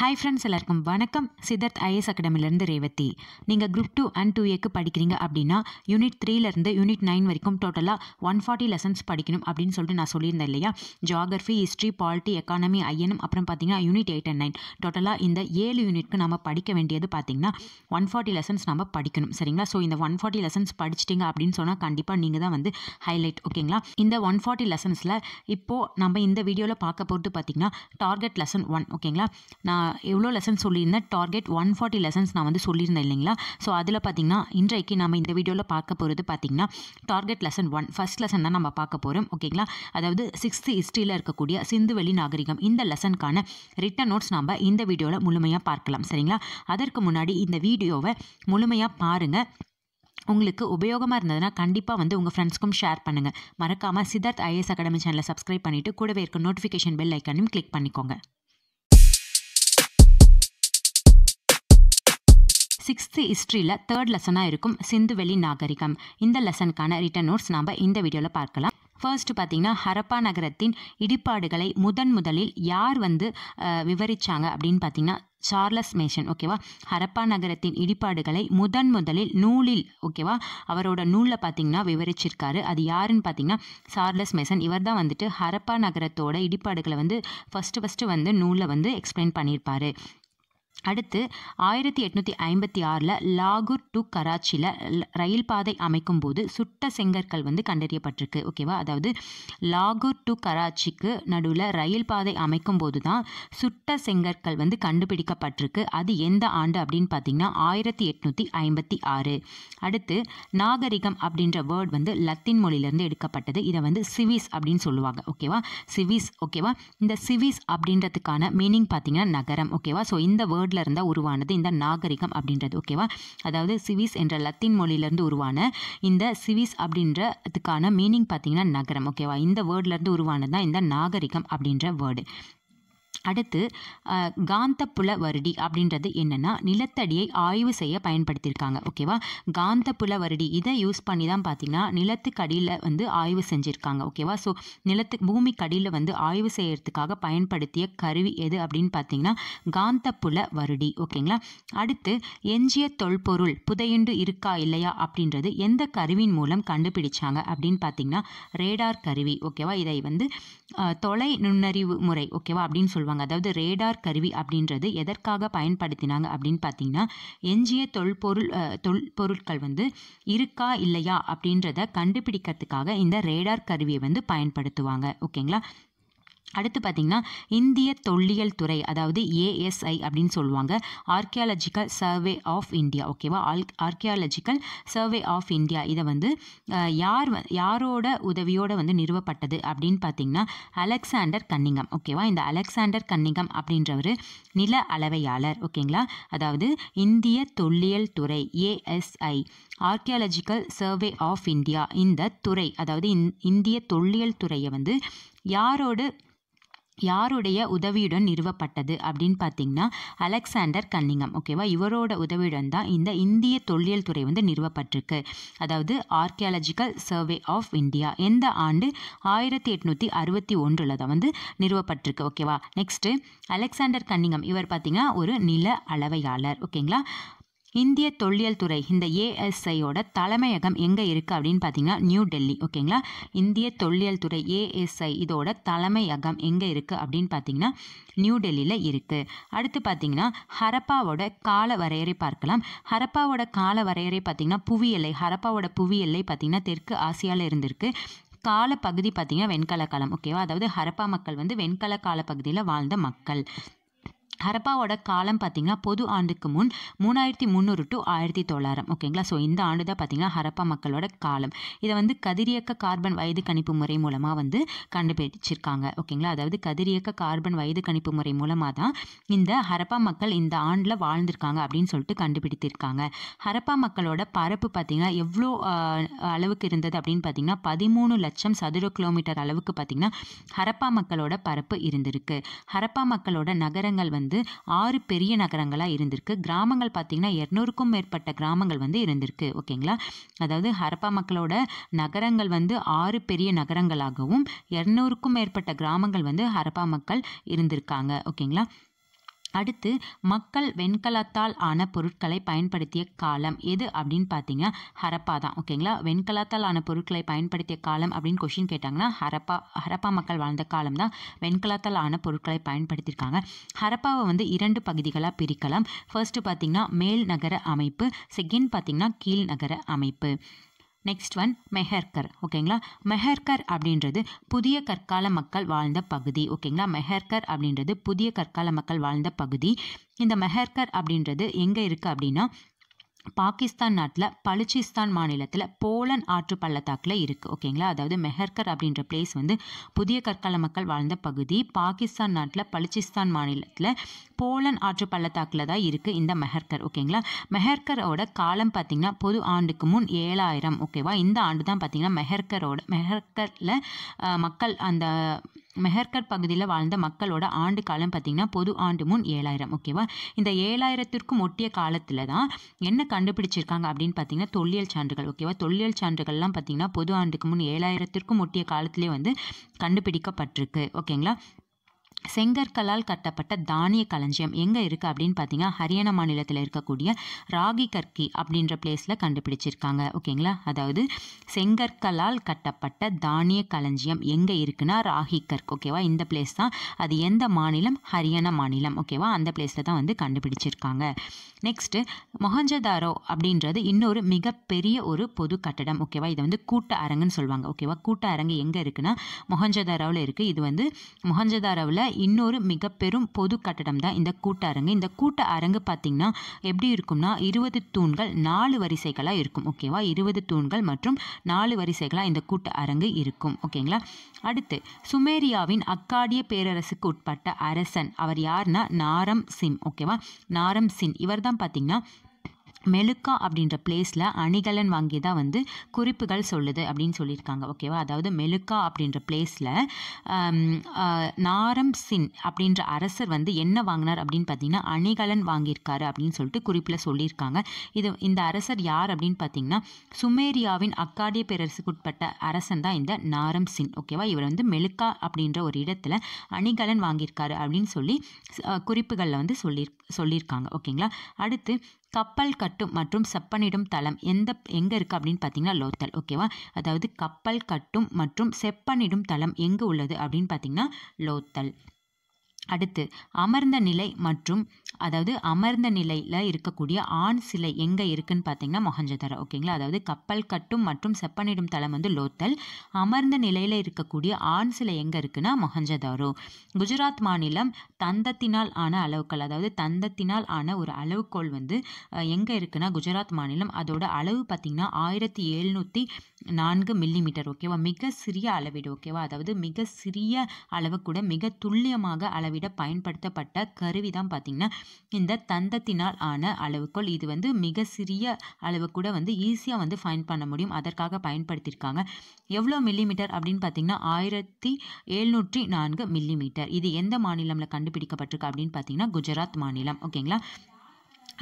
hi friends எல்லாருக்கும் வணக்கம் சித்தர்த் IS அகாடமிலேருந்து Revathi நீங்கள் குரூப் டூ அண்ட் டூ ஏக்கு படிக்கிறீங்க அப்படின்னா யூனிட் த்ரீலேருந்து யூனிட் நைன் வரைக்கும் டோட்டலாக ஒன் ஃபார்ட்டி லெசன்ஸ் படிக்கணும் அப்படின்னு சொல்லிட்டு நான் சொல்லியிருந்தேன் இல்லையா ஜாகிரஃபி ஹிஸ்ட்ரி பாலிட்டி எக்கானமி ஐஎனும் அப்புறம் பார்த்தீங்கன்னா யூனிட் எயிட் அண்ட் நைன் டோட்டலாக இந்த ஏழு யூனிட்க்கு நம்ம படிக்க வேண்டியது பார்த்தீங்கன்னா ஒன் ஃபார்ட்டி லெசன்ஸ் நம்ம படிக்கணும் சரிங்களா ஸோ இந்த ஒன் ஃபார்ட்டி லெசன்ஸ் படிச்சிட்டிங்க அப்படின்னு சொன்னால் கண்டிப்பாக நீங்கள் தான் வந்து ஹைலைட் ஓகேங்களா இந்த ஒன் ஃபார்ட்டி லெசன்ஸில் இப்போது நம்ம இந்த வீடியோவில் பார்க்க போட்டு பார்த்தீங்கன்னா டார்கெட் லெசன் ஒன் ஓகேங்களா நான் எவ்வளோ லெசன்ஸ் சொல்லியிருந்தேன் டார்கெட் ஒன் ஃபார்ட்டி லெசன்ஸ் நான் வந்து சொல்லியிருந்தேன் இல்லைங்களா ஸோ அதில் பார்த்திங்கன்னா இன்றைக்கு நம்ம இந்த வீடியோவில் பார்க்க போகிறது பார்த்திங்கன்னா target lesson one first lesson தான் நம்ம பார்க்க போகிறோம் ஓகேங்களா அதாவது சிக்ஸ்த்து ஹிஸ்ட்ரியில் இருக்கக்கூடிய சிந்து வெளி நாகரிகம் இந்த லெசனுக்கான ரிட்டன் நோட்ஸ் நம்ம இந்த வீடியோவில் முழுமையாக பார்க்கலாம் சரிங்களா அதற்கு முன்னாடி இந்த வீடியோவை முழுமையாக பாருங்கள் உங்களுக்கு உபயோகமாக இருந்ததுன்னா கண்டிப்பாக வந்து உங்கள் ஃப்ரெண்ட்ஸ்க்கும் ஷேர் பண்ணுங்கள் மறக்காமல் சித்தார்த் ஐஎஸ் அகாடமி சேனலை சப்ஸ்கிரைப் பண்ணிவிட்டு கூடவே இருக்க நோட்டிஃபிகேஷன் பெல் ஐக்கானையும் கிளிக் பண்ணிக்கோங்க சிக்ஸ்த்து ஹிஸ்ட்ரியில் தேர்ட் லெசனாக இருக்கும் சிந்துவெளி நாகரிகம் இந்த லெசனுக்கான ரிட்டன் நோட்ஸ் நாம் இந்த வீடியோவில் பார்க்கலாம் ஃபர்ஸ்ட் பார்த்தீங்கன்னா ஹரப்பா நகரத்தின் இடிபாடுகளை முதன் முதலில் யார் வந்து விவரிச்சாங்க அப்படின்னு பார்த்தீங்கன்னா சார்லஸ் மேஷன் ஓகேவா ஹரப்பா நகரத்தின் இடிபாடுகளை முதன் முதலில் நூலில் ஓகேவா அவரோட நூலில் பார்த்தீங்கன்னா விவரிச்சிருக்காரு அது யாருன்னு பார்த்தீங்கன்னா சார்லஸ் மேஷன் இவர் தான் வந்துட்டு ஹரப்பா நகரத்தோட இடிபாடுகளை வந்து ஃபஸ்ட்டு ஃபஸ்ட்டு வந்து நூலில் வந்து எக்ஸ்பிளைன் பண்ணியிருப்பாரு அடுத்து ஆயிரத்தி எட்நூற்றி ஐம்பத்தி ஆறில் லாகூர் டு கராச்சியில் ரயில் பாதை அமைக்கும் போது சுட்ட செங்கற்கள் வந்து கண்டறியப்பட்டிருக்கு ஓகேவா அதாவது லாகூர் டு கராச்சிக்கு நடுவில் ரயில் பாதை அமைக்கும் போது தான் சுட்ட செங்கற்கள் வந்து கண்டுபிடிக்கப்பட்டிருக்கு அது எந்த ஆண்டு அப்படின்னு பார்த்தீங்கன்னா ஆயிரத்தி எட்நூற்றி ஐம்பத்தி ஆறு அடுத்து நாகரிகம் அப்படின்ற வேர்ட் வந்து லத்தின் மொழியிலேருந்து எடுக்கப்பட்டது இதை வந்து சிவிஸ் அப்படின்னு சொல்லுவாங்க ஓகேவா சிவிஸ் ஓகேவா இந்த சிவிஸ் அப்படின்றதுக்கான மீனிங் பார்த்தீங்கன்னா நகரம் ஓகேவா ஸோ இந்த வேர்ட் வேர்டில் இருந்தால் உருவானது இந்த நாகரிகம் அப்படின்றது ஓகேவா அதாவது சிவிஸ் என்ற லத்தீன் மொழியிலேருந்து உருவான இந்த சிவிஸ் அப்படின்றதுக்கான மீனிங் பார்த்தீங்கன்னா நகரம் ஓகேவா இந்த வேர்ட்லேருந்து உருவானது தான் இந்த நாகரிகம் அப்படின்ற வேர்டு அடுத்து காந்தப்புல வருடி அப்படின்றது என்னென்னா நிலத்தடியை ஆய்வு செய்ய பயன்படுத்தியிருக்காங்க ஓகேவா காந்தப்புல வருடி இதை யூஸ் பண்ணி தான் பார்த்திங்கன்னா நிலத்துக்கடியில் வந்து ஆய்வு செஞ்சுருக்காங்க ஓகேவா ஸோ நிலத்து கடியில் வந்து ஆய்வு செய்கிறதுக்காக பயன்படுத்திய கருவி எது அப்படின்னு பார்த்தீங்கன்னா காந்தப்புல வருடி ஓகேங்களா அடுத்து எஞ்சிய தொல்பொருள் புதையுண்டு இருக்கா இல்லையா அப்படின்றது எந்த கருவியின் மூலம் கண்டுபிடிச்சாங்க அப்படின்னு பார்த்தீங்கன்னா ரேடார் கருவி ஓகேவா இதை வந்து தொலை நுண்ணறிவு முறை ஓகேவா அப்படின்னு சொல்லுவாங்க சொல்லுவாங்க அதாவது ரேடார் கருவி அப்படின்றது எதற்காக பயன்படுத்தினாங்க அப்படின்னு பார்த்தீங்கன்னா எஞ்சிய தொல்பொருள் தொல்பொருட்கள் வந்து இருக்கா இல்லையா அப்படின்றத கண்டுபிடிக்கிறதுக்காக இந்த ரேடார் கருவியை வந்து பயன்படுத்துவாங்க ஓகேங்களா அடுத்து பார்த்திங்கன்னா இந்திய தொல்லியல் துறை அதாவது ஏஎஸ்ஐ அப்படின்னு சொல்லுவாங்க ஆர்கியாலஜிக்கல் சர்வே ஆஃப் இந்தியா ஓகேவா ஆல் ஆர்கியாலஜிக்கல் சர்வே ஆஃப் இந்தியா இதை வந்து யார் யாரோட உதவியோடு வந்து நிறுவப்பட்டது அப்படின்னு பார்த்தீங்கன்னா அலெக்சாண்டர் கன்னிங்கம் ஓகேவா இந்த அலெக்சாண்டர் கன்னிங்கம் அப்படின்றவர் நில அளவையாளர் ஓகேங்களா அதாவது இந்திய தொல்லியல் துறை ASI archaeological survey of India இந்த துறை அதாவது இந்திய தொல்லியல் துறையை வந்து யாரோடு யாருடைய உதவியுடன் நிறுவப்பட்டது அப்படின்னு பார்த்தீங்கன்னா அலெக்சாண்டர் கன்னிங்கம் ஓகேவா இவரோட உதவியுடன் தான் இந்த இந்திய தொல்லியல் துறை வந்து நிறுவப்பட்டிருக்கு அதாவது ஆர்கியாலஜிக்கல் சர்வே ஆஃப் இந்தியா எந்த ஆண்டு ஆயிரத்தி எட்நூற்றி அறுபத்தி ஒன்றில் தான் வந்து நிறுவப்பட்டிருக்கு ஓகேவா நெக்ஸ்ட்டு அலெக்சாண்டர் கன்னிங்கம் இவர் பார்த்தீங்கன்னா ஒரு நில அளவையாளர் ஓகேங்களா இந்திய தொல்லியல் துறை இந்த ஏஎஸ்ஐயோட தலைமையகம் எங்கே இருக்குது அப்படின்னு பார்த்தீங்கன்னா நியூ டெல்லி ஓகேங்களா இந்திய தொல்லியல் துறை ஏஎஸ்ஐ இதோட தலைமையகம் எங்கே இருக்குது அப்படின்னு பார்த்தீங்கன்னா நியூ டெல்லியில் இருக்குது அடுத்து பார்த்தீங்கன்னா ஹரப்பாவோட கால வரையறை பார்க்கலாம் ஹரப்பாவோட கால வரையறை பார்த்தீங்கன்னா புவி எல்லை ஹரப்பாவோட புவி எல்லை பார்த்தீங்கன்னா தெற்கு ஆசியாவில் இருந்திருக்கு காலப்பகுதி பார்த்தீங்கன்னா வெண்கல காலம் ஓகேவா அதாவது ஹரப்பா மக்கள் வந்து வெண்கல கால பகுதியில் வாழ்ந்த மக்கள் ஹரப்பாவோட காலம் பார்த்திங்கன்னா பொது ஆண்டுக்கு முன் மூணாயிரத்தி முந்நூறு டு ஆயிரத்தி தொள்ளாயிரம் ஓகேங்களா ஸோ இந்த ஆண்டு தான் பார்த்தீங்கன்னா ஹரப்பா மக்களோட காலம் இதை வந்து கதிரியக்க கார்பன் வயது கணிப்பு முறை மூலமாக வந்து கண்டுபிடிச்சிருக்காங்க ஓகேங்களா அதாவது கதிரியக்க கார்பன் வயது கணிப்பு முறை மூலமாக தான் இந்த ஹரப்பா மக்கள் இந்த ஆண்டில் வாழ்ந்திருக்காங்க அப்படின்னு சொல்லிட்டு கண்டுபிடித்திருக்காங்க ஹரப்பா மக்களோட பரப்பு பார்த்தீங்கன்னா எவ்வளோ அளவுக்கு இருந்தது அப்படின்னு பார்த்தீங்கன்னா பதிமூணு லட்சம் சதுர கிலோமீட்டர் அளவுக்கு பார்த்திங்கன்னா ஹரப்பா மக்களோட பரப்பு இருந்திருக்கு ஹரப்பா மக்களோட நகரங்கள் வந்து வந்து ஆறு பெரிய நகரங்களாக இருந்திருக்கு கிராமங்கள் பார்த்திங்கன்னா இரநூறுக்கும் மேற்பட்ட கிராமங்கள் வந்து இருந்திருக்கு ஓகேங்களா அதாவது ஹரப்பா மக்களோட நகரங்கள் வந்து ஆறு பெரிய நகரங்களாகவும் இரநூறுக்கும் மேற்பட்ட கிராமங்கள் வந்து ஹரப்பா மக்கள் இருந்திருக்காங்க ஓகேங்களா அடுத்து மக்கள் வெண்கலத்தால் ஆன பொருட்களை பயன்படுத்திய காலம் எது அப்படின்னு பார்த்தீங்கன்னா ஹரப்பா தான் ஓகேங்களா வெண்கலத்தால் ஆன பொருட்களை பயன்படுத்திய காலம் அப்படின்னு கொஷின் கேட்டாங்கன்னா ஹரப்பா ஹரப்பா மக்கள் வாழ்ந்த காலம் தான் வெண்கலத்தால் ஆன பொருட்களை பயன்படுத்தியிருக்காங்க ஹரப்பாவை வந்து இரண்டு பகுதிகளாக பிரிக்கலாம் ஃபர்ஸ்ட்டு பார்த்தீங்கன்னா மேல் நகர அமைப்பு செகண்ட் பார்த்தீங்கன்னா கீழ் நகர அமைப்பு நெக்ஸ்ட் ஒன் மெஹர்கர் ஓகேங்களா மெஹர்கர் அப்படின்றது புதிய கற்கால மக்கள் வாழ்ந்த பகுதி ஓகேங்களா மெஹர்கர் அப்படின்றது புதிய கற்கால மக்கள் வாழ்ந்த பகுதி இந்த மெஹர்கர் அப்படின்றது எங்கே இருக்குது அப்படின்னா பாகிஸ்தான் நாட்டில் பலுச்சிஸ்தான் மாநிலத்தில் போலன் ஆற்று பள்ளத்தாக்கில் இருக்குது ஓகேங்களா அதாவது மெஹர்கர் அப்படின்ற பிளேஸ் வந்து புதிய கற்கால மக்கள் வாழ்ந்த பகுதி பாகிஸ்தான் நாட்டில் பலுச்சிஸ்தான் மாநிலத்தில் போலன் ஆற்று பள்ளத்தாக்கில் தான் இருக்குது இந்த மெஹர்கர் ஓகேங்களா மெஹர்கரோட காலம் பார்த்திங்கன்னா பொது ஆண்டுக்கு முன் ஏழாயிரம் ஓகேவா இந்த ஆண்டு தான் பார்த்திங்கன்னா மெஹர்கரோட மெஹர்கரில் மக்கள் அந்த மெஹர்கர் பகுதியில் வாழ்ந்த மக்களோட ஆண்டு காலம் பார்த்திங்கன்னா பொது ஆண்டு முன் ஏழாயிரம் ஓகேவா இந்த ஏழாயிரத்திற்கும் ஒட்டிய காலத்தில் தான் என்ன கண்டுபிடிச்சிருக்காங்க அப்படின்னு பார்த்தீங்கன்னா தொல்லியல் சான்றுகள் ஓகேவா தொல்லியல் சான்றுகள்லாம் பார்த்திங்கன்னா பொது ஆண்டுக்கு முன் ஏழாயிரத்திற்கும் ஒட்டிய காலத்திலே வந்து கண்டுபிடிக்கப்பட்டிருக்கு ஓகேங்களா செங்கற்களால் கட்டப்பட்ட தானிய களஞ்சியம் எங்கே இருக்குது அப்படின்னு பார்த்தீங்கன்னா ஹரியானா மாநிலத்தில் இருக்கக்கூடிய ராகி கர்கி அப்படின்ற பிளேஸில் கண்டுபிடிச்சிருக்காங்க ஓகேங்களா அதாவது செங்கற்களால் கட்டப்பட்ட தானிய களஞ்சியம் எங்கே இருக்குன்னா ராகி கர்க் ஓகேவா இந்த பிளேஸ் தான் அது எந்த மாநிலம் ஹரியானா மாநிலம் ஓகேவா அந்த பிளேஸில் தான் வந்து கண்டுபிடிச்சிருக்காங்க நெக்ஸ்ட்டு மொஹஞ்சதாரோ அப்படின்றது இன்னொரு மிகப்பெரிய ஒரு பொது கட்டடம் ஓகேவா இதை வந்து கூட்ட அரங்குன்னு சொல்லுவாங்க ஓகேவா கூட்ட அரங்கு எங்கே இருக்குன்னா மொஹஞ்சதாரோவில் இருக்குது இது வந்து மொஹஞ்சதாரோவில் இன்னொரு மிக பெரும் பொது கட்டடம் தான் இந்த கூட்ட அரங்கு இந்த கூட்ட அரங்கு பார்த்திங்கன்னா எப்படி இருக்கும்னா இருபது தூண்கள் நாலு வரிசைகளாக இருக்கும் ஓகேவா இருபது தூண்கள் மற்றும் நாலு வரிசைகளாக இந்த கூட்ட அரங்கு இருக்கும் ஓகேங்களா அடுத்து சுமேரியாவின் அக்காடிய பேரரசுக்கு உட்பட்ட அரசன் அவர் யார்னா நாரம் சிம் ஓகேவா நாரம் சின் இவர் தான் பார்த்திங்கன்னா மெலுக்கா அப்படின்ற பிளேஸில் அணிகலன் வாங்கி தான் வந்து குறிப்புகள் சொல்லுது அப்படின்னு சொல்லியிருக்காங்க ஓகேவா அதாவது மெலுக்கா அப்படின்ற பிளேஸில் நாரம் சின் அப்படின்ற அரசர் வந்து என்ன வாங்கினார் அப்படின்னு பார்த்தீங்கன்னா அணிகலன் வாங்கியிருக்காரு அப்படின்னு சொல்லிட்டு குறிப்பில் சொல்லியிருக்காங்க இது இந்த அரசர் யார் அப்படின்னு பார்த்தீங்கன்னா சுமேரியாவின் அக்காடிய பேரரசுக்குட்பட்ட அரசன் தான் இந்த நாரம் சின் ஓகேவா இவர் வந்து மெலுக்கா அப்படின்ற ஒரு இடத்துல அணிகலன் வாங்கியிருக்காரு அப்படின்னு சொல்லி குறிப்புகளில் வந்து சொல்லி சொல்லியிருக்காங்க ஓகேங்களா அடுத்து கப்பல் கட்டும் மற்றும் செப்பனிடும் தளம் எந்த எங்கே இருக்குது அப்படின்னு பார்த்தீங்கன்னா லோத்தல் ஓகேவா அதாவது கப்பல் கட்டும் மற்றும் செப்பனிடும் தளம் எங்கே உள்ளது அப்படின்னு பார்த்தீங்கன்னா லோத்தல் அடுத்து அமர்ந்த நிலை மற்றும் அதாவது அமர்ந்த நிலையில் இருக்கக்கூடிய ஆண் சிலை எங்கே இருக்குன்னு பார்த்தீங்கன்னா மொஹஞ்சதாரா ஓகேங்களா அதாவது கப்பல் கட்டும் மற்றும் செப்பனிடும் தளம் வந்து லோத்தல் அமர்ந்த நிலையில் இருக்கக்கூடிய ஆண் சிலை எங்கே இருக்குன்னா மொஹஞ்சதாரோ குஜராத் மாநிலம் தந்தத்தினால் ஆன அளவுக்கள் அதாவது தந்தத்தினால் ஆன ஒரு அளவுக்கோள் வந்து எங்கே இருக்குன்னா குஜராத் மாநிலம் அதோட அளவு பார்த்திங்கன்னா ஆயிரத்தி எழுநூற்றி நான்கு மில்லிமீட்டர் ஓகேவா மிக சிறிய அளவீடு ஓகேவா அதாவது மிக சிறிய அளவு கூட மிக துல்லியமாக அளவிட பயன்படுத்தப்பட்ட கருவி தான் பார்த்திங்கன்னா இந்த தந்தத்தினால் ஆன அளவுக்கோல் இது வந்து மிக சிறிய அளவு கூட வந்து ஈஸியாக வந்து ஃபைன் பண்ண முடியும் அதற்காக பயன்படுத்தியிருக்காங்க எவ்வளோ மில்லிமீட்டர் அப்படின்னு பார்த்தீங்கன்னா ஆயிரத்தி எழுநூற்றி நான்கு மில்லிமீட்டர் இது எந்த மாநிலமில் கண்டுபிடிக்கப்பட்டிருக்கு அப்படின்னு பார்த்தீங்கன்னா குஜராத் மாநிலம் ஓகேங்களா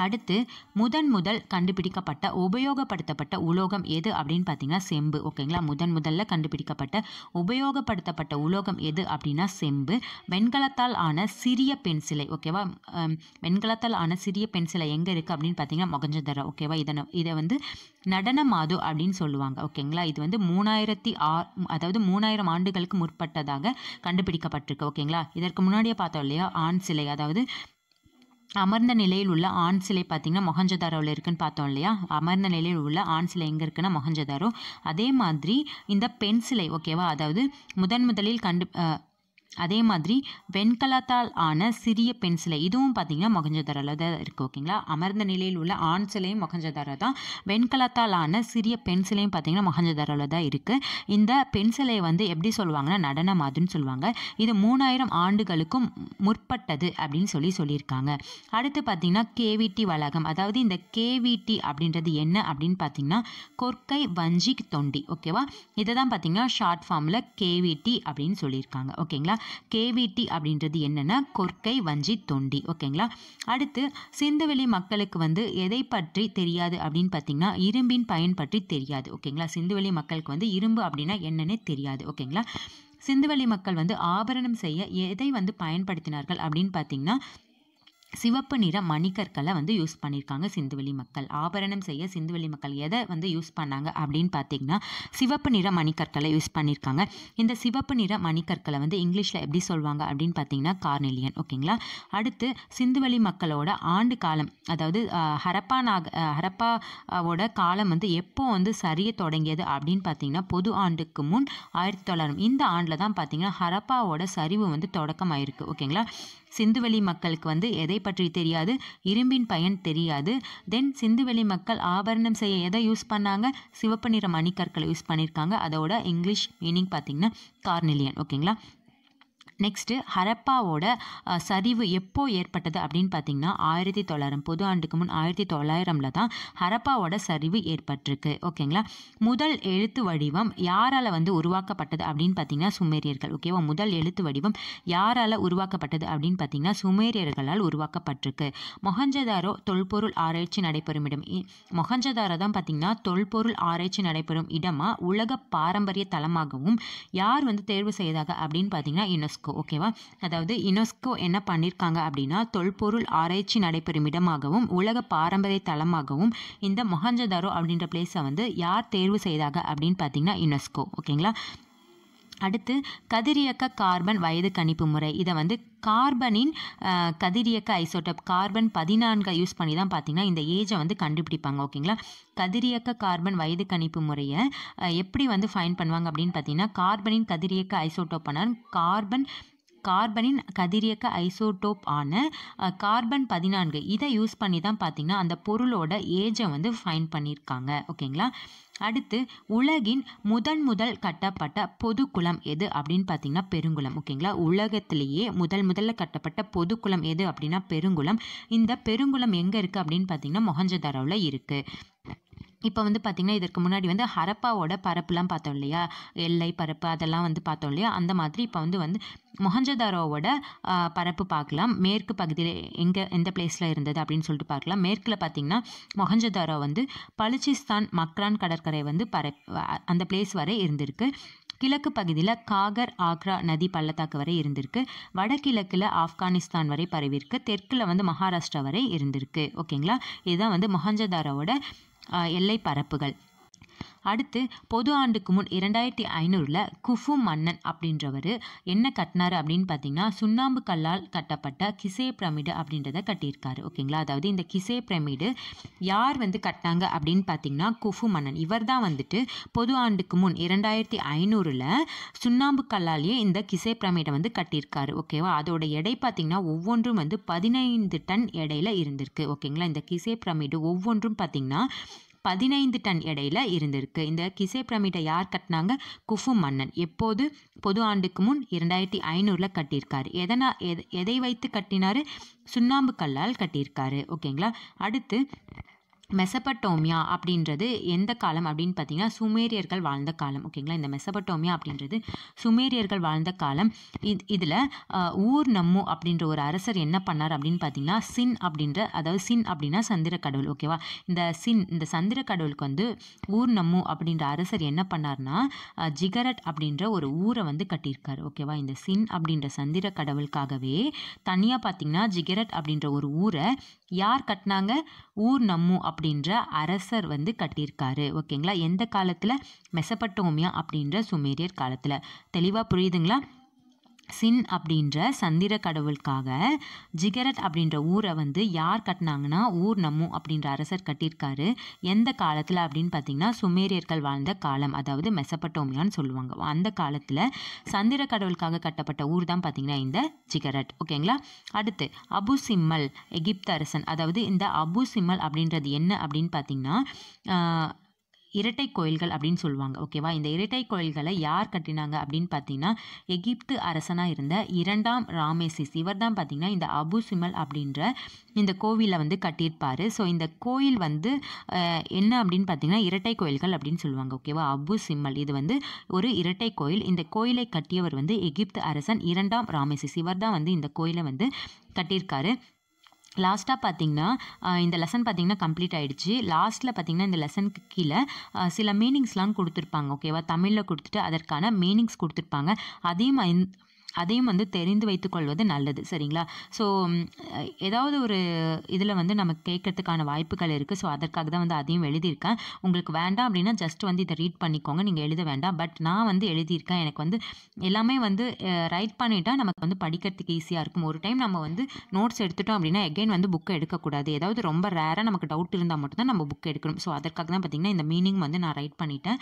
அடுத்து முதன் முதல் கண்டுபிடிக்கப்பட்ட உபயோகப்படுத்தப்பட்ட உலோகம் எது அப்படின்னு பார்த்தீங்கன்னா செம்பு ஓகேங்களா முதன் முதல்ல கண்டுபிடிக்கப்பட்ட உபயோகப்படுத்தப்பட்ட உலோகம் எது அப்படின்னா செம்பு வெண்கலத்தால் ஆன சிறிய பென்சிலை ஓகேவா வெண்கலத்தால் ஆன சிறிய பென்சிலை எங்கே இருக்குது அப்படின்னு பார்த்தீங்கன்னா மொகஞ்சதரா ஓகேவா இதை இதை வந்து நடன மாது அப்படின்னு சொல்லுவாங்க ஓகேங்களா இது வந்து மூணாயிரத்தி ஆ அதாவது மூணாயிரம் ஆண்டுகளுக்கு முற்பட்டதாக கண்டுபிடிக்கப்பட்டிருக்கு ஓகேங்களா இதற்கு முன்னாடியே பார்த்தோம் இல்லையா ஆண் சிலை அதாவது அமர்ந்த நிலையில் உள்ள ஆண் சிலை பார்த்திங்கன்னா மொஹஞ்சதாரோவில் இருக்குன்னு பார்த்தோம் இல்லையா அமர்ந்த நிலையில் உள்ள ஆண் சிலை எங்கே இருக்குன்னா மொஹஞ்சதாரோ அதே மாதிரி இந்த பெண் சிலை ஓகேவா அதாவது முதன் முதலில் கண்டு அதே மாதிரி வெண்கலத்தால் ஆன சிறிய பென்சிலை இதுவும் பார்த்தீங்கன்னா மொகஞ்சதாரில் தான் இருக்குது ஓகேங்களா அமர்ந்த நிலையில் உள்ள ஆண் சிலையும் மொகஞ்சதாரா தான் வெண்கலத்தால் ஆன சிறிய பென்சிலையும் பார்த்தீங்கன்னா பார்த்திங்கன்னா மொகஞ்சதாரில் தான் இருக்குது இந்த பென்சிலை வந்து எப்படி சொல்லுவாங்கன்னா நடன மாதிரின்னு சொல்லுவாங்க இது மூணாயிரம் ஆண்டுகளுக்கும் முற்பட்டது அப்படின்னு சொல்லி சொல்லியிருக்காங்க அடுத்து பார்த்தீங்கன்னா கேவிடி வளாகம் அதாவது இந்த கேவிடி அப்படின்றது என்ன அப்படின்னு பார்த்தீங்கன்னா கொற்கை வஞ்சி தொண்டி ஓகேவா இதை தான் பார்த்தீங்கன்னா ஷார்ட் ஃபார்மில் கேவிடி அப்படின்னு சொல்லியிருக்காங்க ஓகேங்களா கேவிடி அப்படின்றது என்னென்னா கொற்கை வஞ்சி தொண்டி ஓகேங்களா அடுத்து சிந்துவெளி மக்களுக்கு வந்து எதை பற்றி தெரியாது அப்படின்னு பார்த்தீங்கன்னா இரும்பின் பயன் பற்றி தெரியாது ஓகேங்களா சிந்துவெளி மக்களுக்கு வந்து இரும்பு அப்படின்னா என்னன்னே தெரியாது ஓகேங்களா சிந்துவெளி மக்கள் வந்து ஆபரணம் செய்ய எதை வந்து பயன்படுத்தினார்கள் அப்படின்னு பார்த்தீங்கன்னா சிவப்பு நிற மணிக்கற்களை வந்து யூஸ் பண்ணியிருக்காங்க சிந்துவெளி மக்கள் ஆபரணம் செய்ய சிந்துவெளி மக்கள் எதை வந்து யூஸ் பண்ணாங்க அப்படின்னு பார்த்தீங்கன்னா சிவப்பு நிற மணிக்கற்களை யூஸ் பண்ணியிருக்காங்க இந்த சிவப்பு நிற மணிக்கற்களை வந்து இங்கிலீஷில் எப்படி சொல்வாங்க அப்படின்னு பார்த்தீங்கன்னா கார்னெலியன் ஓகேங்களா அடுத்து சிந்துவெளி மக்களோட ஆண்டு காலம் அதாவது ஹரப்பா நாக ஹரப்பாவோட காலம் வந்து எப்போ வந்து சரிய தொடங்கியது அப்படின்னு பார்த்தீங்கன்னா பொது ஆண்டுக்கு முன் ஆயிரத்தி தொள்ளாயிரம் இந்த ஆண்டில் தான் பார்த்தீங்கன்னா ஹரப்பாவோட சரிவு வந்து தொடக்கமாயிருக்கு ஓகேங்களா சிந்துவெளி மக்களுக்கு வந்து எதை பற்றி தெரியாது இரும்பின் பயன் தெரியாது தென் சிந்துவெளி மக்கள் ஆபரணம் செய்ய எதை யூஸ் பண்ணாங்க சிவப்பு நிற மணிக்கற்களை யூஸ் பண்ணியிருக்காங்க அதோட இங்கிலீஷ் மீனிங் பார்த்தீங்கன்னா கார்னிலியன் ஓகேங்களா நெக்ஸ்ட்டு ஹரப்பாவோட சரிவு எப்போது ஏற்பட்டது அப்படின்னு பார்த்தீங்கன்னா ஆயிரத்தி தொள்ளாயிரம் பொது ஆண்டுக்கு முன் ஆயிரத்தி தொள்ளாயிரமில் தான் ஹரப்பாவோட சரிவு ஏற்பட்டிருக்கு ஓகேங்களா முதல் எழுத்து வடிவம் யாரால் வந்து உருவாக்கப்பட்டது அப்படின்னு பார்த்தீங்கன்னா சுமேரியர்கள் ஓகேவா முதல் எழுத்து வடிவம் யாரால் உருவாக்கப்பட்டது அப்படின்னு பார்த்தீங்கன்னா சுமேரியர்களால் உருவாக்கப்பட்டிருக்கு மொஹஞ்சதாரோ தொல்பொருள் ஆராய்ச்சி நடைபெறும் இடம் மொஹஞ்சதாரோ தான் பார்த்தீங்கன்னா தொல்பொருள் ஆராய்ச்சி நடைபெறும் இடமாக உலக பாரம்பரிய தளமாகவும் யார் வந்து தேர்வு செய்தாங்க அப்படின்னு பார்த்தீங்கன்னா யுனெஸ்கோ இருக்கு ஓகேவா அதாவது யுனெஸ்கோ என்ன பண்ணியிருக்காங்க அப்படின்னா தொல்பொருள் ஆராய்ச்சி நடைபெறும் இடமாகவும் உலக பாரம்பரிய தளமாகவும் இந்த மொஹஞ்சதாரோ அப்படின்ற பிளேஸை வந்து யார் தேர்வு செய்தாங்க அப்படின்னு பார்த்தீங்கன்னா யுனெஸ்கோ ஓகேங்களா அடுத்து கதிரியக்க கார்பன் வயது கணிப்பு முறை இதை வந்து கார்பனின் கதிரியக்க ஐசோட்டப் கார்பன் பதினான்கை யூஸ் பண்ணி தான் பார்த்திங்கன்னா இந்த ஏஜை வந்து கண்டுபிடிப்பாங்க ஓகேங்களா கதிரியக்க கார்பன் வயது கணிப்பு முறையை எப்படி வந்து ஃபைன் பண்ணுவாங்க அப்படின்னு பார்த்தீங்கன்னா கார்பனின் கதிரியக்க ஐசோட்டோப்பனால் கார்பன் கார்பனின் கதிரியக்க ஐசோடோப் ஆன கார்பன் பதினான்கு இதை யூஸ் பண்ணி தான் பார்த்திங்கன்னா அந்த பொருளோட ஏஜை வந்து ஃபைன் பண்ணியிருக்காங்க ஓகேங்களா அடுத்து உலகின் முதன் முதல் கட்டப்பட்ட பொதுக்குளம் எது அப்படின்னு பார்த்தீங்கன்னா பெருங்குளம் ஓகேங்களா உலகத்திலேயே முதல் முதல்ல கட்டப்பட்ட பொதுக்குளம் எது அப்படின்னா பெருங்குளம் இந்த பெருங்குளம் எங்கே இருக்குது அப்படின்னு பார்த்தீங்கன்னா மொஹஞ்சதாரோவில் இருக்குது இப்போ வந்து பார்த்திங்கன்னா இதற்கு முன்னாடி வந்து ஹரப்பாவோட பரப்புலாம் பார்த்தோம் இல்லையா எல்லை பரப்பு அதெல்லாம் வந்து பார்த்தோம் இல்லையா அந்த மாதிரி இப்போ வந்து வந்து மொஹஞ்சதாரோவோட பரப்பு பார்க்கலாம் மேற்கு பகுதியில் எங்கே எந்த பிளேஸில் இருந்தது அப்படின்னு சொல்லிட்டு பார்க்கலாம் மேற்கில் பார்த்திங்கன்னா மொஹஞ்சதாரோ வந்து பலுச்சிஸ்தான் மக்ரான் கடற்கரை வந்து பர அந்த பிளேஸ் வரை இருந்திருக்கு கிழக்கு பகுதியில் காகர் ஆக்ரா நதி பள்ளத்தாக்கு வரை இருந்திருக்கு வடகிழக்கில் ஆப்கானிஸ்தான் வரை பரவிருக்கு தெற்கில் வந்து மகாராஷ்டிரா வரை இருந்திருக்கு ஓகேங்களா இதுதான் வந்து மொஹஞ்சதாரோட எல்லை பரப்புகள் அடுத்து பொது ஆண்டுக்கு முன் இரண்டாயிரத்தி ஐநூறில் குஃபு மன்னன் அப்படின்றவர் என்ன கட்டினார் அப்படின்னு பார்த்தீங்கன்னா சுண்ணாம்பு கல்லால் கட்டப்பட்ட கிசே பிரமிடு அப்படின்றத கட்டியிருக்காரு ஓகேங்களா அதாவது இந்த கிசே பிரமிடு யார் வந்து கட்டினாங்க அப்படின்னு பார்த்தீங்கன்னா குஃபு மன்னன் இவர் தான் வந்துட்டு பொது ஆண்டுக்கு முன் இரண்டாயிரத்தி ஐநூறில் சுண்ணாம்பு கல்லாலேயே இந்த கிசே பிரமிடை வந்து கட்டியிருக்காரு ஓகேவா அதோட எடை பார்த்தீங்கன்னா ஒவ்வொன்றும் வந்து பதினைந்து டன் எடையில் இருந்திருக்கு ஓகேங்களா இந்த கிசே பிரமிடு ஒவ்வொன்றும் பார்த்தீங்கன்னா பதினைந்து டன் எடையில் இருந்திருக்கு இந்த கிசே பிரமிட்டை யார் கட்டினாங்க குஃபு மன்னன் எப்போது பொது ஆண்டுக்கு முன் இரண்டாயிரத்தி ஐநூறில் கட்டியிருக்கார் எதனா எதை வைத்து கட்டினார் சுண்ணாம்பு கல்லால் கட்டியிருக்காரு ஓகேங்களா அடுத்து மெசபட்டோமியா அப்படின்றது எந்த காலம் அப்படின்னு பார்த்தீங்கன்னா சுமேரியர்கள் வாழ்ந்த காலம் ஓகேங்களா இந்த மெசபட்டோமியா அப்படின்றது சுமேரியர்கள் வாழ்ந்த காலம் இது இதில் ஊர் நம்மு அப்படின்ற ஒரு அரசர் என்ன பண்ணார் அப்படின்னு பார்த்தீங்கன்னா சின் அப்படின்ற அதாவது சின் அப்படின்னா சந்திர கடவுள் ஓகேவா இந்த சின் இந்த சந்திர கடவுளுக்கு வந்து ஊர் நம்மு அப்படின்ற அரசர் என்ன பண்ணார்னா ஜிகரட் அப்படின்ற ஒரு ஊரை வந்து கட்டியிருக்காரு ஓகேவா இந்த சின் அப்படின்ற சந்திர கடவுளுக்காகவே தனியாக பார்த்தீங்கன்னா ஜிகரட் அப்படின்ற ஒரு ஊரை யார் கட்டினாங்க ஊர் நம்மு அப்படின்ற அரசர் வந்து கட்டியிருக்காரு ஓகேங்களா எந்த காலத்தில் மெசப்பட்டோமியா அப்படின்ற சுமேரியர் காலத்தில் தெளிவாக புரியுதுங்களா சின் அப்படின்ற சந்திர கடவுளுக்காக ஜிகரட் அப்படின்ற ஊரை வந்து யார் கட்டினாங்கன்னா ஊர் நம்மு அப்படின்ற அரசர் கட்டியிருக்காரு எந்த காலத்தில் அப்படின்னு பார்த்தீங்கன்னா சுமேரியர்கள் வாழ்ந்த காலம் அதாவது மெசப்பட்டோமியான்னு சொல்லுவாங்க அந்த காலத்தில் சந்திர கடவுளுக்காக கட்டப்பட்ட ஊர் தான் பார்த்தீங்கன்னா இந்த ஜிகரட் ஓகேங்களா அடுத்து அபு சிம்மல் எகிப்து அரசன் அதாவது இந்த அபு சிம்மல் அப்படின்றது என்ன அப்படின்னு பார்த்தீங்கன்னா இரட்டை கோயில்கள் அப்படின்னு சொல்லுவாங்க ஓகேவா இந்த இரட்டை கோயில்களை யார் கட்டினாங்க அப்படின்னு பார்த்தீங்கன்னா எகிப்து அரசனாக இருந்த இரண்டாம் ராமேசிஸ் இவர் தான் பார்த்தீங்கன்னா இந்த அபு சிமல் அப்படின்ற இந்த கோவிலை வந்து கட்டியிருப்பார் ஸோ இந்த கோயில் வந்து என்ன அப்படின்னு பார்த்தீங்கன்னா இரட்டை கோயில்கள் அப்படின்னு சொல்லுவாங்க ஓகேவா அபு சிம்மல் இது வந்து ஒரு இரட்டை கோயில் இந்த கோயிலை கட்டியவர் வந்து எகிப்து அரசன் இரண்டாம் ராமேசிஸ் இவர் தான் வந்து இந்த கோயிலை வந்து கட்டியிருக்காரு லாஸ்ட்டாக பார்த்தீங்கன்னா இந்த லெசன் பார்த்தீங்கன்னா கம்ப்ளீட் ஆகிடுச்சு லாஸ்ட்டில் பார்த்தீங்கன்னா இந்த லெசனுக்கு கீழே சில மீனிங்ஸ்லாம் கொடுத்துருப்பாங்க ஓகேவா தமிழில் கொடுத்துட்டு அதற்கான மீனிங்ஸ் கொடுத்துருப்பாங்க அதையும் அதையும் வந்து தெரிந்து வைத்துக்கொள்வது நல்லது சரிங்களா ஸோ ஏதாவது ஒரு இதில் வந்து நம்ம கேட்கறதுக்கான வாய்ப்புகள் இருக்குது ஸோ அதற்காக தான் வந்து அதையும் எழுதியிருக்கேன் உங்களுக்கு வேண்டாம் அப்படின்னா ஜஸ்ட் வந்து இதை ரீட் பண்ணிக்கோங்க நீங்கள் எழுத வேண்டாம் பட் நான் வந்து எழுதியிருக்கேன் எனக்கு வந்து எல்லாமே வந்து ரைட் பண்ணிட்டா நமக்கு வந்து படிக்கிறதுக்கு ஈஸியாக இருக்கும் ஒரு டைம் நம்ம வந்து நோட்ஸ் எடுத்துட்டோம் அப்படின்னா எகைன் வந்து புக்கை எடுக்கக்கூடாது ஏதாவது ரொம்ப ரேராக நமக்கு டவுட் இருந்தால் மட்டும்தான் நம்ம புக் எடுக்கணும் ஸோ அதற்காக தான் பார்த்திங்கன்னா இந்த மீனிங் வந்து நான் ரைட் பண்ணிட்டேன்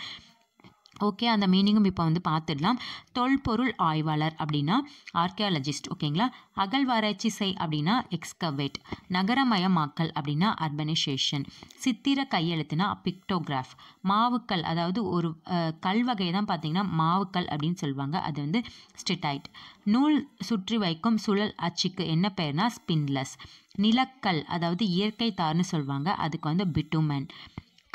ஓகே அந்த மீனிங்கும் இப்போ வந்து பார்த்துடலாம் தொல்பொருள் ஆய்வாளர் அப்படின்னா ஆர்கியாலஜிஸ்ட் ஓகேங்களா அகழ்வாராய்ச்சி செய் அப்படின்னா எக்ஸ்கவேட் நகரமயமாக்கல் அப்படின்னா அர்பனைசேஷன் சித்திர கையெழுத்துனா பிக்டோகிராஃப் மாவுக்கல் அதாவது ஒரு கல்வகை தான் பார்த்தீங்கன்னா மாவுக்கல் அப்படின்னு சொல்லுவாங்க அது வந்து ஸ்டிடைட் நூல் சுற்றி வைக்கும் சுழல் அச்சுக்கு என்ன பெயர்னா ஸ்பின்லெஸ் நிலக்கல் அதாவது இயற்கை தார்னு சொல்லுவாங்க அதுக்கு வந்து பிட்டுமன்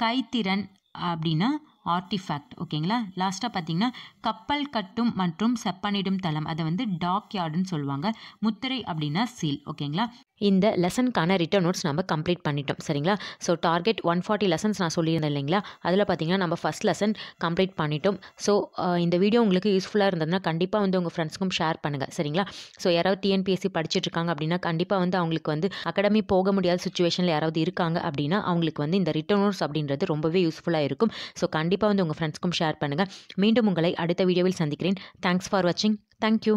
கைத்திறன் அப்படின்னா ஆர்டிஃபேக்ட் ஓகேங்களா லாஸ்ட்டாக பார்த்தீங்கன்னா கப்பல் கட்டும் மற்றும் செப்பனிடும் தளம் அதை வந்து டாக் யார்டுன்னு சொல்லுவாங்க முத்திரை அப்படின்னா சீல் ஓகேங்களா இந்த லெசனுக்கான ரிட்டர்ன் நோட்ஸ் நம்ம கம்ப்ளீட் பண்ணிட்டோம் சரிங்களா so target one forty lessons நான் சொல்லியிருந்தேன் இல்லைங்களா அதில் பார்த்தீங்கன்னா நம்ம ஃபஸ்ட் லெசன் கம்ப்ளீட் பண்ணிட்டோம் ஸோ இந்த வீடியோ உங்களுக்கு யூஸ்ஃபுல்லாக இருந்ததுன்னா கண்டிப்பாக வந்து உங்கள் ஃப்ரெண்ட்ஸ்க்கும் ஷேர் பண்ணுங்கள் சரிங்களா ஸோ யாராவது டிஎன்பிஎஸ்சி படிச்சுட்டு இருக்காங்க அப்படின்னா கண்டிப்பாக வந்து அவங்களுக்கு வந்து அகாடமி போக முடியாத சுச்சுவேஷனில் யாராவது இருக்காங்க அப்படின்னா அவங்களுக்கு வந்து இந்த ரிட்டர்ன் நோட்ஸ் அப்படின்றது ரொம்பவே யூஸ்ஃபுல்லாக இருக்கும் ஸோ கண்டிப்பாக வந்து உங்கள் ஃப்ரெண்ட்ஸ்க்கும் ஷேர் பண்ணுங்கள் மீண்டும் உங்களை அடுத்த வீடியோவில் சந்திக்கிறேன் தேங்க்ஸ் ஃபார் வாட்சிங் தேங்க்யூ